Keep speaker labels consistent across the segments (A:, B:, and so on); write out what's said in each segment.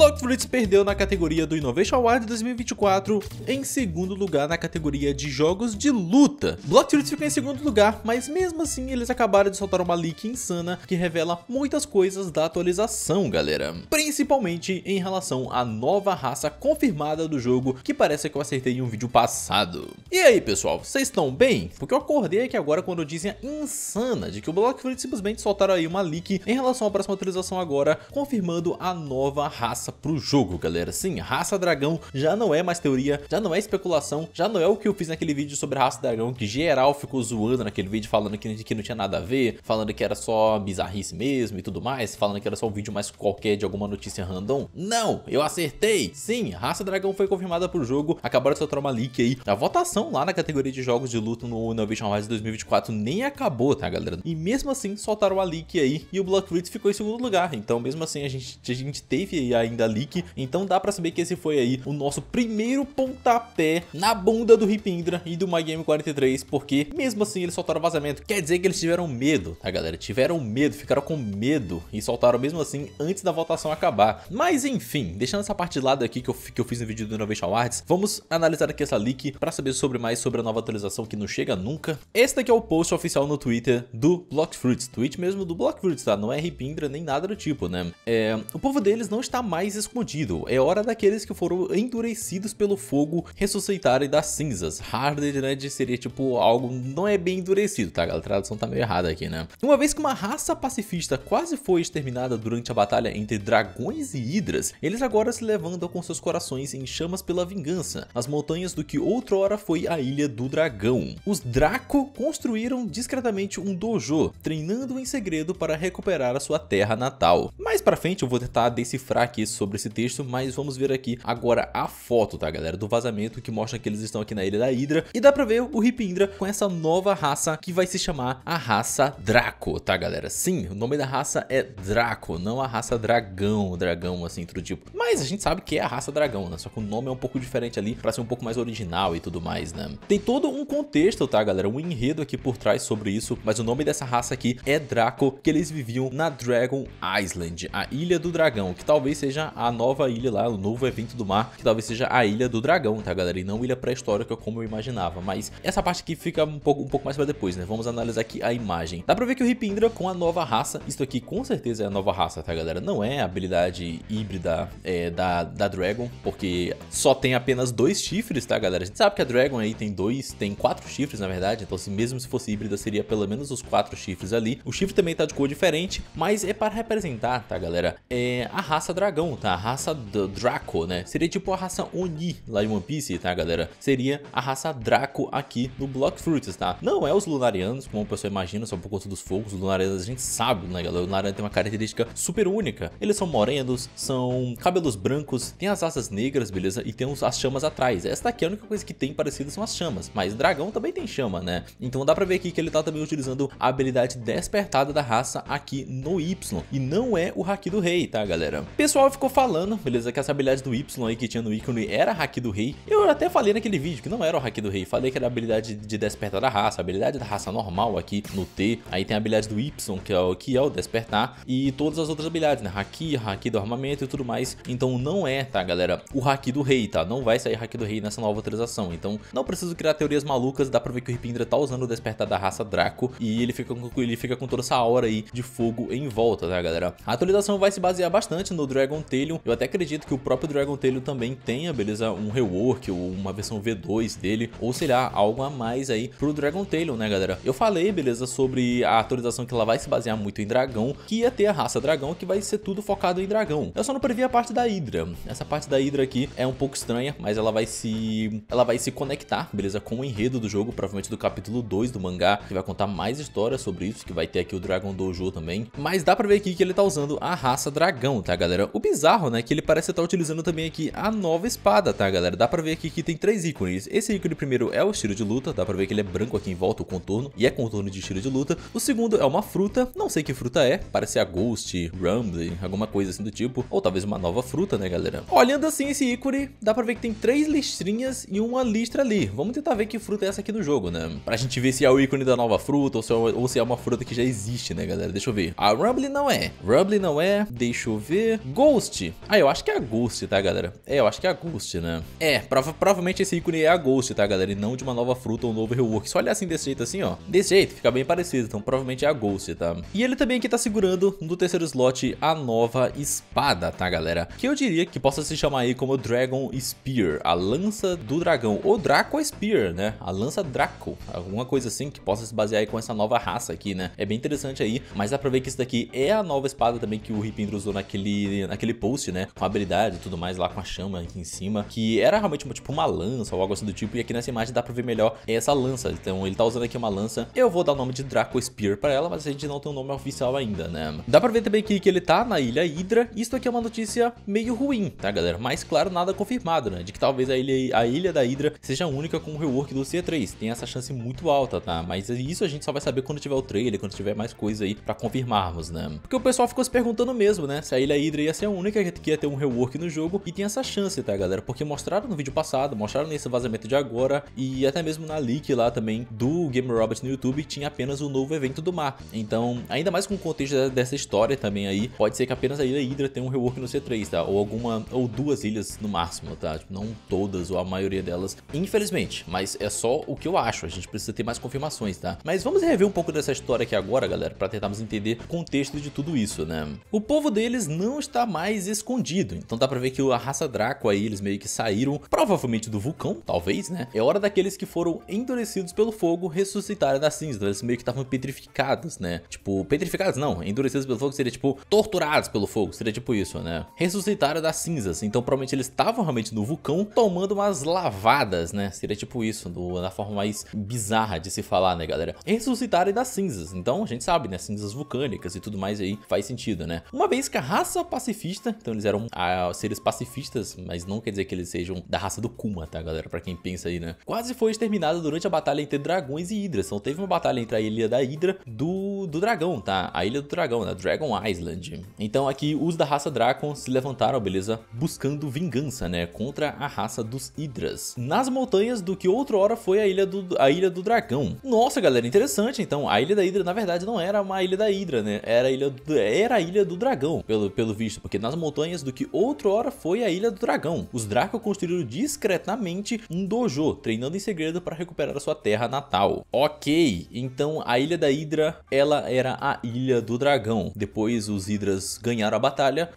A: Lockfruits perdeu na categoria do Innovation Award 2024 em segundo lugar na categoria de jogos de luta. Blockfruits ficou em segundo lugar, mas mesmo assim eles acabaram de soltar uma leak insana que revela muitas coisas da atualização, galera. Principalmente em relação à nova raça confirmada do jogo, que parece que eu acertei em um vídeo passado. E aí, pessoal, vocês estão bem? Porque eu acordei aqui agora quando dizem insana de que o Blockfruits simplesmente soltaram aí uma leak em relação à próxima atualização agora, confirmando a nova raça raça pro jogo, galera. Sim, raça dragão já não é mais teoria, já não é especulação, já não é o que eu fiz naquele vídeo sobre raça dragão, que geral ficou zoando naquele vídeo, falando que, que não tinha nada a ver, falando que era só bizarrice mesmo e tudo mais, falando que era só um vídeo mais qualquer de alguma notícia random. Não, eu acertei! Sim, raça dragão foi confirmada pro jogo, acabaram de soltar uma leak aí. A votação lá na categoria de jogos de luta no Innovation Rise 2024 nem acabou, tá, galera? E mesmo assim, soltaram a leak aí e o Black ficou em segundo lugar. Então, mesmo assim, a gente, a gente teve ainda da Leak. Então dá pra saber que esse foi aí o nosso primeiro pontapé na bunda do Ripindra e do MyGame43, porque mesmo assim eles soltaram vazamento. Quer dizer que eles tiveram medo, tá galera? Tiveram medo, ficaram com medo e soltaram mesmo assim antes da votação acabar. Mas enfim, deixando essa parte de lado aqui que eu, que eu fiz no vídeo do Innovation Arts, vamos analisar aqui essa leak pra saber sobre mais sobre a nova atualização que não chega nunca. Esse daqui é o post oficial no Twitter do Blockfruits, tweet mesmo do Blockfruits, tá? Não é Ripindra nem nada do tipo, né? É, o povo deles não está mais mais escondido. É hora daqueles que foram endurecidos pelo fogo ressuscitarem das cinzas. Hardened né, seria tipo algo não é bem endurecido, tá? A tradução tá meio errada aqui, né? Uma vez que uma raça pacifista quase foi exterminada durante a batalha entre dragões e hidras, eles agora se levantam com seus corações em chamas pela vingança, as montanhas do que outrora foi a Ilha do Dragão. Os Draco construíram discretamente um dojo, treinando em segredo para recuperar a sua terra natal. Mais pra frente eu vou tentar decifrar aqui sobre esse texto, mas vamos ver aqui agora a foto, tá, galera, do vazamento que mostra que eles estão aqui na ilha da Hydra e dá pra ver o Rip Indra com essa nova raça que vai se chamar a raça Draco, tá, galera? Sim, o nome da raça é Draco, não a raça dragão, dragão assim, tudo tipo. Mas a gente sabe que é a raça dragão, né? Só que o nome é um pouco diferente ali pra ser um pouco mais original e tudo mais, né? Tem todo um contexto, tá, galera? Um enredo aqui por trás sobre isso, mas o nome dessa raça aqui é Draco, que eles viviam na Dragon Island, a Ilha do Dragão, que talvez seja seja a nova ilha lá, o novo evento do mar, que talvez seja a Ilha do Dragão, tá, galera? E não ilha pré-histórica como eu imaginava. Mas essa parte aqui fica um pouco, um pouco mais pra depois, né? Vamos analisar aqui a imagem. Dá pra ver que o Ripindra com a nova raça, isso aqui com certeza é a nova raça, tá, galera? Não é a habilidade híbrida é, da, da Dragon, porque só tem apenas dois chifres, tá, galera? A gente sabe que a Dragon aí tem dois, tem quatro chifres, na verdade. Então, se mesmo se fosse híbrida, seria pelo menos os quatro chifres ali. O chifre também tá de cor diferente, mas é para representar, tá, galera? É a raça dragão, então, tá A raça Draco, né? Seria tipo a raça Oni lá de One Piece, tá, galera? Seria a raça Draco aqui no Block Fruits, tá? Não é os Lunarianos, como o pessoal imagina, só por conta dos fogos. Os Lunarianos a gente sabe, né, galera? O Lunarianos tem uma característica super única. Eles são morenos, são cabelos brancos, tem as asas negras, beleza? E tem as chamas atrás. Essa daqui é a única coisa que tem parecida são as chamas, mas dragão também tem chama, né? Então dá pra ver aqui que ele tá também utilizando a habilidade despertada da raça aqui no Y. E não é o Haki do Rei, tá, galera? Pessoal, ficou falando, beleza, que essa habilidade do Y aí que tinha no ícone era hack do rei. Eu até falei naquele vídeo que não era o hack do rei, falei que era a habilidade de despertar da raça, a habilidade da raça normal aqui no T. Aí tem a habilidade do Y, que é o, que é o despertar, e todas as outras habilidades, né? Haki, haki do armamento e tudo mais. Então não é, tá, galera, o hack do rei, tá? Não vai sair hack do rei nessa nova atualização. Então não preciso criar teorias malucas, dá pra ver que o Ripindra tá usando o despertar da raça Draco e ele fica, com, ele fica com toda essa aura aí de fogo em volta, tá, galera? A atualização vai se basear bastante no Dragon eu até acredito que o próprio Dragon Tailion também tenha, beleza, um rework ou uma versão V2 dele, ou sei lá, algo a mais aí pro Dragon Tailion, né, galera? Eu falei, beleza, sobre a atualização que ela vai se basear muito em dragão, que ia ter a raça dragão, que vai ser tudo focado em dragão. Eu só não previ a parte da Hydra. Essa parte da Hydra aqui é um pouco estranha, mas ela vai se ela vai se conectar, beleza, com o enredo do jogo, provavelmente do capítulo 2 do mangá, que vai contar mais histórias sobre isso, que vai ter aqui o Dragon Dojo também. Mas dá pra ver aqui que ele tá usando a raça dragão, tá, galera? O bizarro bizarro, né, que ele parece estar tá utilizando também aqui a nova espada, tá galera? Dá pra ver aqui que tem três ícones. Esse ícone primeiro é o estilo de luta, dá pra ver que ele é branco aqui em volta, o contorno, e é contorno de estilo de luta. O segundo é uma fruta, não sei que fruta é, parece a Ghost, Ramsey, alguma coisa assim do tipo, ou talvez uma nova fruta, né galera? Olhando assim esse ícone, dá pra ver que tem três listrinhas e uma listra ali. Vamos tentar ver que fruta é essa aqui no jogo, né? Pra gente ver se é o ícone da nova fruta ou se é, ou se é uma fruta que já existe, né galera? Deixa eu ver. A Rumbly não é, Rumbly não é, deixa eu ver. Ghost Ghost? Ah, eu acho que é a Ghost, tá, galera? É, eu acho que é a Ghost, né? É, prova provavelmente esse ícone é a Ghost, tá, galera? E não de uma nova fruta ou um novo rework. Só olhar assim desse jeito assim, ó. Desse jeito, fica bem parecido. Então, provavelmente é a Ghost, tá? E ele também aqui é tá segurando no terceiro slot a nova espada, tá, galera? Que eu diria que possa se chamar aí como Dragon Spear, a lança do dragão. Ou Draco Spear, né? A lança Draco. Alguma coisa assim que possa se basear aí com essa nova raça aqui, né? É bem interessante aí, mas dá pra ver que isso daqui é a nova espada também que o Ripindro usou naquele, naquele aquele post, né? Com habilidade e tudo mais lá com a chama aqui em cima, que era realmente uma, tipo uma lança ou algo assim do tipo. E aqui nessa imagem dá pra ver melhor essa lança. Então ele tá usando aqui uma lança. Eu vou dar o nome de Draco Spear pra ela, mas a gente não tem um nome oficial ainda, né? Dá pra ver também aqui que ele tá na ilha Hydra. Isso aqui é uma notícia meio ruim, tá, galera? Mas claro, nada confirmado, né? De que talvez a ilha, a ilha da Hydra seja a única com o rework do C3. Tem essa chance muito alta, tá? Mas isso a gente só vai saber quando tiver o trailer, quando tiver mais coisa aí pra confirmarmos, né? Porque o pessoal ficou se perguntando mesmo, né? Se a ilha Hydra ia ser a única que ia ter um rework no jogo e tem essa chance, tá, galera? Porque mostraram no vídeo passado, mostraram nesse vazamento de agora e até mesmo na leak lá também do Gamer Robot no YouTube tinha apenas o um novo evento do mar. Então, ainda mais com o contexto dessa história também aí, pode ser que apenas a Ilha Hydra tenha um rework no C3, tá? Ou alguma, ou duas ilhas no máximo, tá? Tipo, não todas ou a maioria delas, infelizmente, mas é só o que eu acho, a gente precisa ter mais confirmações, tá? Mas vamos rever um pouco dessa história aqui agora, galera, para tentarmos entender o contexto de tudo isso, né? O povo deles não está mais mais escondido. Então dá pra ver que a raça Draco aí, eles meio que saíram, provavelmente do vulcão, talvez, né? É hora daqueles que foram endurecidos pelo fogo ressuscitarem da cinza. Eles meio que estavam petrificados, né? Tipo, petrificados não, endurecidos pelo fogo seria tipo torturados pelo fogo, seria tipo isso, né? Ressuscitaram das cinzas, então provavelmente eles estavam realmente no vulcão tomando umas lavadas, né? Seria tipo isso, do, forma mais bizarra de se falar, né, galera? Ressuscitarem das cinzas, então a gente sabe, né? Cinzas vulcânicas e tudo mais aí faz sentido, né? Uma vez que a raça pacifista pacifista, então eles eram ah, seres pacifistas, mas não quer dizer que eles sejam da raça do Kuma, tá, galera? Pra quem pensa aí, né? Quase foi exterminada durante a batalha entre dragões e hidras. Então teve uma batalha entre a ilha da Hidra do, do dragão, tá? A ilha do dragão, né? Dragon Island. Então aqui os da raça Dracon se levantaram, beleza? Buscando vingança, né? Contra a raça dos Hidras. Nas montanhas do que outrora foi a ilha do, a ilha do dragão. Nossa, galera, interessante. Então a ilha da Hidra, na verdade, não era uma ilha da Hidra, né? Era a ilha do, era a ilha do dragão, pelo, pelo visto, porque na nas montanhas do que outrora foi a Ilha do Dragão. Os Draco construíram discretamente um dojo, treinando em segredo para recuperar sua terra natal. Ok, então a Ilha da Hidra, ela era a Ilha do Dragão. Depois os Hidras ganharam a batalha,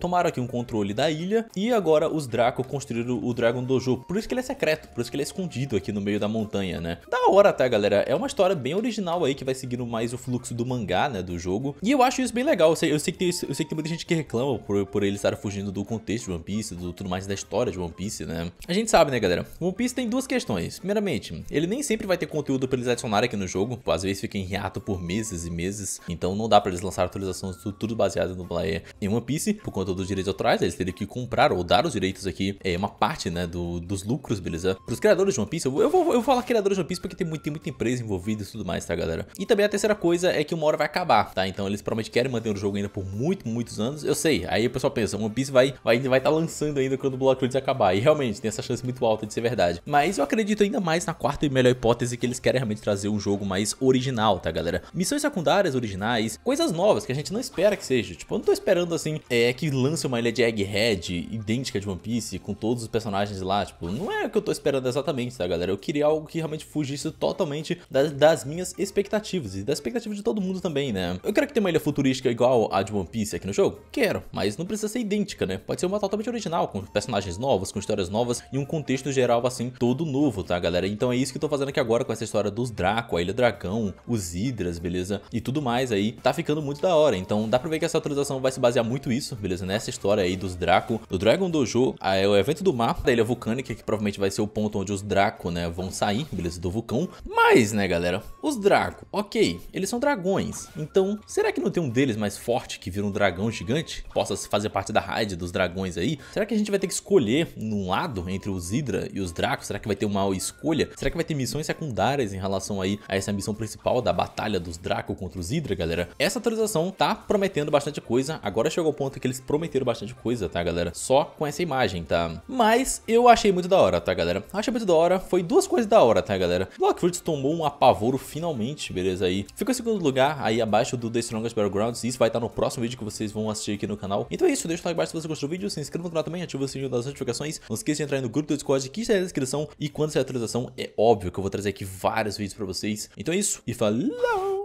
A: tomaram aqui um controle da ilha e agora os Draco construíram o Dragon Dojo. Por isso que ele é secreto, por isso que ele é escondido aqui no meio da montanha, né? Da hora, tá, galera? É uma história bem original aí que vai seguindo mais o fluxo do mangá, né, do jogo. E eu acho isso bem legal. Eu sei, eu sei que, tem, eu sei que tem muita gente que reclama por por, ele estar fugindo do contexto de One Piece, do tudo mais da história de One Piece, né? A gente sabe, né, galera? One Piece tem duas questões. Primeiramente, ele nem sempre vai ter conteúdo para eles adicionarem aqui no jogo, às vezes fica em reato por meses e meses, então não dá para eles lançar atualizações tudo, tudo baseado no player em One Piece, por conta dos direitos autorais, eles teriam que comprar ou dar os direitos aqui, é uma parte, né, do, dos lucros, beleza? Para os criadores de One Piece, eu vou, eu vou, eu vou falar criadores de One Piece porque tem, muito, tem muita empresa envolvida e tudo mais, tá, galera? E também a terceira coisa é que uma hora vai acabar, tá? Então eles provavelmente querem manter o jogo ainda por muito, muitos anos, eu sei, aí o pessoal pensa, One Piece vai vai vai tá lançando ainda quando o Block acabar. E realmente tem essa chance muito alta de ser verdade. Mas eu acredito ainda mais na quarta e melhor hipótese que eles querem realmente trazer um jogo mais original, tá galera? Missões secundárias originais, coisas novas que a gente não espera que seja. Tipo, eu não tô esperando assim, é que lance uma ilha de Egghead idêntica de One Piece com todos os personagens lá, tipo, não é o que eu tô esperando exatamente, tá galera? Eu queria algo que realmente fugisse totalmente das, das minhas expectativas e da expectativa de todo mundo também, né? Eu quero que tenha uma ilha futurística igual a de One Piece aqui no jogo? Quero, mas não precisa ser idêntica, né? Pode ser uma totalmente original, com personagens novos, com histórias novas e um contexto geral assim todo novo, tá, galera? Então é isso que eu tô fazendo aqui agora com essa história dos Draco, a Ilha Dragão, os Hidras, beleza? E tudo mais aí, tá ficando muito da hora. Então dá pra ver que essa atualização vai se basear muito isso, beleza? Nessa história aí dos Draco, do Dragon Dojo, é o evento do mapa da Ilha Vulcânica, que provavelmente vai ser o ponto onde os Draco, né, vão sair, beleza? Do vulcão. Mas, né, galera, os Draco, ok, eles são dragões. Então, será que não tem um deles mais forte que vira um dragão gigante? Possa Fazer parte da raid dos dragões aí, será que a gente vai ter que escolher num lado entre os Hydra e os Dracos? Será que vai ter uma escolha? Será que vai ter missões secundárias em relação aí a essa missão principal da batalha dos Draco contra os Hydra, galera? Essa atualização tá prometendo bastante coisa, agora chegou o ponto que eles prometeram bastante coisa, tá galera? Só com essa imagem, tá? Mas eu achei muito da hora, tá galera? Achei muito da hora, foi duas coisas da hora, tá galera? Lockwood tomou um apavoro finalmente, beleza aí? Ficou em segundo lugar aí abaixo do The Strongest Battlegrounds, isso vai estar no próximo vídeo que vocês vão assistir aqui no canal, então é isso, deixa o like embaixo se você gostou do vídeo, se inscreva no canal também, ativa o sininho das notificações, não esqueça de entrar no grupo do Discord que está na descrição e quando sair a atualização é óbvio que eu vou trazer aqui vários vídeos pra vocês. Então é isso e falou!